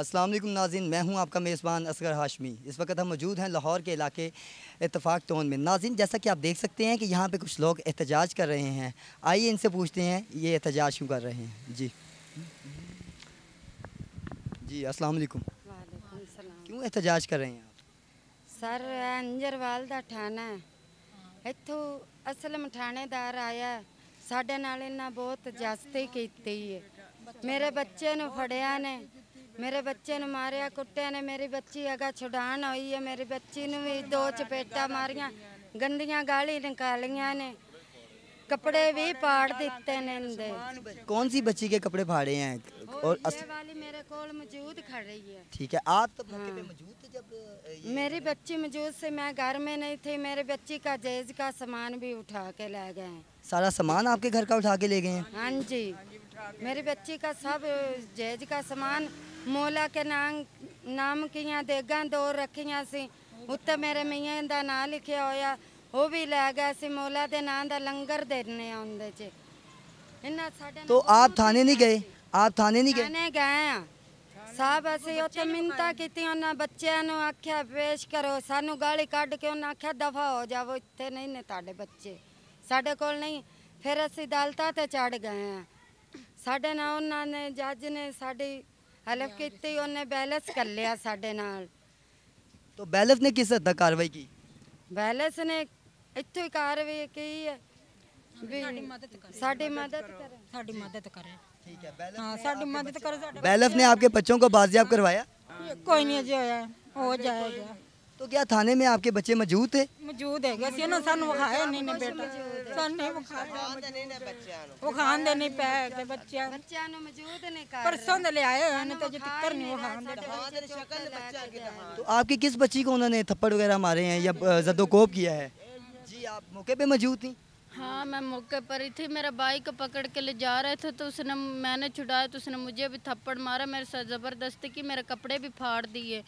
अस्सलाम वालेकुम नाजिन मैं हूं आपका मेज़बान असगर हाशमी इस वक्त हम मौजूद हैं लाहौर के इलाके इतफाक़ टोन में नाजिन जैसा कि आप देख सकते हैं कि यहाँ पे कुछ लोग एहतजाज कर रहे हैं आइए इनसे पूछते हैं ये एहतजाज क्यों कर रहे हैं जी जी अस्सलाम वालेकुम क्यों एहतजाज कर रहे हैं सर अंजरवाल का थाना है इतो ਥਾਣੇਦਾਰ ਆਇਆ आया साढ़े ਇਹਨਾਂ ਬਹੁਤ ਜਾਸਤੀ ਕੀਤੀ ਹੈ ਮੇਰੇ ਬੱਚੇ ਨੂੰ ਫੜਿਆ ਮੇਰੇ ਬੱਚੇ ਨੂੰ ਮਾਰਿਆ ਕੁੱਟਿਆ ਨੇ ਮੇਰੀ ਬੱਚੀ ਅਗਾ ਛੁਡਾਣ ਹੋਈ ਹੈ ਮੇਰੀ ਬੱਚੀ ਨੂੰ ਵੀ ਦੋ ਚਪੇਟਾ ਮਾਰੀਆਂ ਗੰਦੀਆਂ ਗਾਲੀ ਨਿਕਾਲੀਆਂ ਨੇ कपड़े भी फाड़ देते ने कौन सी बच्ची के कपड़े फाड़े हैं और ये वाली मेरे कोल मौजूद खड़ है ठीक है आप तो मौके पे हाँ। मौजूद थे जब ये... मेरी बच्ची मौजूद से मैं घर में नहीं थी मेरे बच्ची का जेज का सामान भी उठा के ले गए सारा सामान आपके घर का उठा के ले गए हैं हाँ जी मेरी बच्ची का सब जहेज का सामान मोला के नाम नाम किया देगा दो रखिया सी उत्ते मेरे मियाँ का नाम लिखिया होया ਉਹ ਵੀ ਲੈ ਗਿਆ ਸੀ ਮੌਲਾ ਦੇ ਨਾਂ ਦਾ ਲੰਗਰ ਦੇਣੇ ਆਉਂਦੇ ਚ ਇਹਨਾਂ ਸਾਡੇ ਤੋਂ ਆਪ ਥਾਣੇ ਨਹੀਂ ਗਏ ਆਪ ਥਾਣੇ ਨਹੀਂ ਗਏ ਥਾਣੇ ਗਏ ਆ ਸਾਹਿਬ ਅਸੀਂ ਉੱਥੇ ਮਿੰਤਾ ਕੀਤੀ ਉਹਨਾਂ ਬੱਚਿਆਂ ਨੂੰ ਆਖਿਆ ਪੇਸ਼ ਕਰੋ ਸਾਨੂੰ ਗਾਲੀ ਕੱਢ ਕੇ ਉਹਨਾਂ ਆਖਿਆ ਦਫਾ ਹੋ ਜਾਵੋ ਇੱਥੇ ਨਹੀਂ ਨੇ ਤੁਹਾਡੇ ਬੱਚੇ ਸਾਡੇ ਕੋਲ ਨਹੀਂ ਫਿਰ ਅਸੀਂ ਅਦਾਲਤਾਂ ਤੇ ਚੜ ਗਏ ਆ साढ़े ना उन्होंने जज ने ਨੇ ਸਾਡੀ की ਕੀਤੀ ਉਹਨੇ ਬੈਲੈਂਸ ਕਰ ਲਿਆ ਸਾਡੇ तो बैलेंस ने किस हद कार्रवाई की बैलेंस ने इतों ही कार्रवाई की है साड़ी मदद करें साड़ी मदद ठीक है करो बैलस ने आपके बच्चों को बाजियाब करवाया कोई नहीं जो है हो जाएगा तो क्या थाने में आपके बच्चे मौजूद थे मौजूद है ਸੀ ਇਹਨਾਂ ਸਾਨੂੰ नहीं वो तो आपकी किस बच्ची को उन्होंने थप्पड़ वगैरह मारे हैं या जदोकोप किया है जी आप मौके पे मौजूद थी हाँ मैं मौके पर ही थी मेरा बाइक पकड़ के ले जा रहे थे तो उसने मैंने छुड़ाया तो उसने मुझे भी थप्पड़ मारा मेरे साथ ज़बरदस्ती की मेरे कपड़े भी फाड़ दिए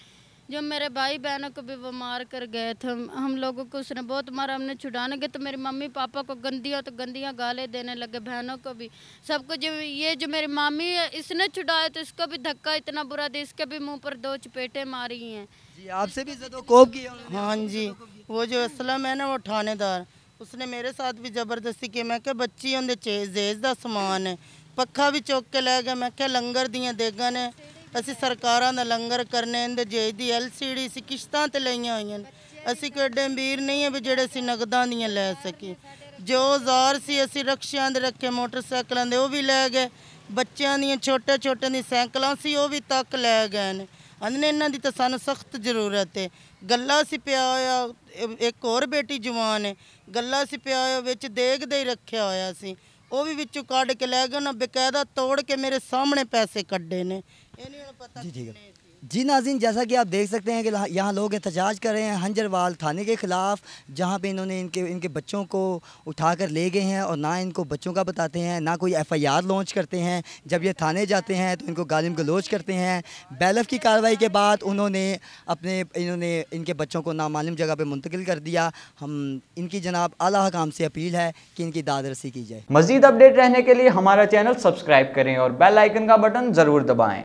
जो मेरे भाई बहनों को भी वो मार कर गए थे हम लोगों को उसने बहुत मारा हमने छुड़ाने गए तो मेरी मम्मी पापा को गंदियाँ तो गंदियाँ गाले देने लगे बहनों को भी सबको जो ये जो मेरी मामी है इसने छुड़ाया तो इसको भी धक्का इतना बुरा दे इसके भी मुंह पर दो चपेटे मारी हैं जी आपसे भी कोप की हाँ जी वो जो असलम है ना वो थानेदार उसने मेरे साथ भी जबरदस्ती की मैं क्या बच्ची उनके चेज का समान है पखा भी चौक के लै गया मैं क्या लंगर दिया देगा ने ਅਸੀਂ ਸਰਕਾਰਾਂ ਦਾ ਲੰਗਰ ਕਰਨੇ ਦੇ ਜੇ ਦੀ ਐਲਸੀਡੀ ਸੀ ਕਿਸ਼ਤਾਂ ਤੇ ਲਈਆਂ ਹੋਈਆਂ ਅਸੀਂ ਕਿਹੜੇ ਅਮੀਰ ਨਹੀਂ ਹੈ ਵੀ ਜਿਹੜੇ ਅਸੀਂ ਨਗਦਾਂ ਦੀਆਂ ਲੈ ਸਕੀ ਜੋ ਜ਼ਾਰ ਸੀ ਅਸੀਂ ਰਕਸ਼ਿਆਂ ਦੇ ਰੱਖੇ ਮੋਟਰਸਾਈਕਲਾਂ ਦੇ ਉਹ ਵੀ ਲੈ ਗਏ ਬੱਚਿਆਂ ਦੀਆਂ ਛੋਟੇ ਛੋਟੇ ਦੀ ਸਾਈਕਲਾਂ ਸੀ ਉਹ ਵੀ ਤੱਕ ਲੈ ਗਏ ਨੇ ਅੰਨੇ ਇਹਨਾਂ ਦੀ ਤਾਂ ਸਾਨੂੰ ਸਖਤ ਜ਼ਰੂਰਤ ਹੈ ਗੱਲਾਂ ਸੀ ਪਿਆ ਹੋਇਆ ਇੱਕ ਹੋਰ ਬੇਟੀ ਜਵਾਨ ਹੈ ਗੱਲਾਂ ਸੀ ਪਿਆ ਹੋਇਆ ਵਿੱਚ ਦੇਖਦੇ ਹੀ ਰੱਖਿਆ ਹੋਇਆ ਸੀ ਉਹ ਵੀ ਵਿੱਚੋਂ ਕੱਢ ਕੇ ਲੈ ਗਏ ਉਹਨਾਂ ਬਕਾਇਦਾ ਤੋੜ ਕੇ ਮੇਰੇ ਸਾਹਮਣੇ ਪੈਸੇ ਕੱਢੇ ਨੇ ਇਹ ਨਹੀਂ ਹੁਣ ਪਤਾ ਜੀ ਠੀਕ ਹੈ जी नाजिन जैसा कि आप देख सकते हैं कि यहाँ लोग एहतजाज कर रहे हैं हंजरवाल थाने के ख़िलाफ़ जहाँ पे इन्होंने इनके इनके बच्चों को उठाकर ले गए हैं और ना इनको बच्चों का बताते हैं ना कोई एफआईआर लॉन्च करते हैं जब ये थाने जाते हैं तो इनको गालिम गलोच करते हैं बैलफ की कार्रवाई के बाद उन्होंने अपने इन्होंने इनके बच्चों को नामालूम जगह पर मुंतकिल कर दिया हम इनकी जनाब अला हकाम से अपील है कि इनकी दादरसी की जाए मजीद अपडेट रहने के लिए हमारा चैनल सब्सक्राइब करें और बेलाइकन का बटन ज़रूर दबाएँ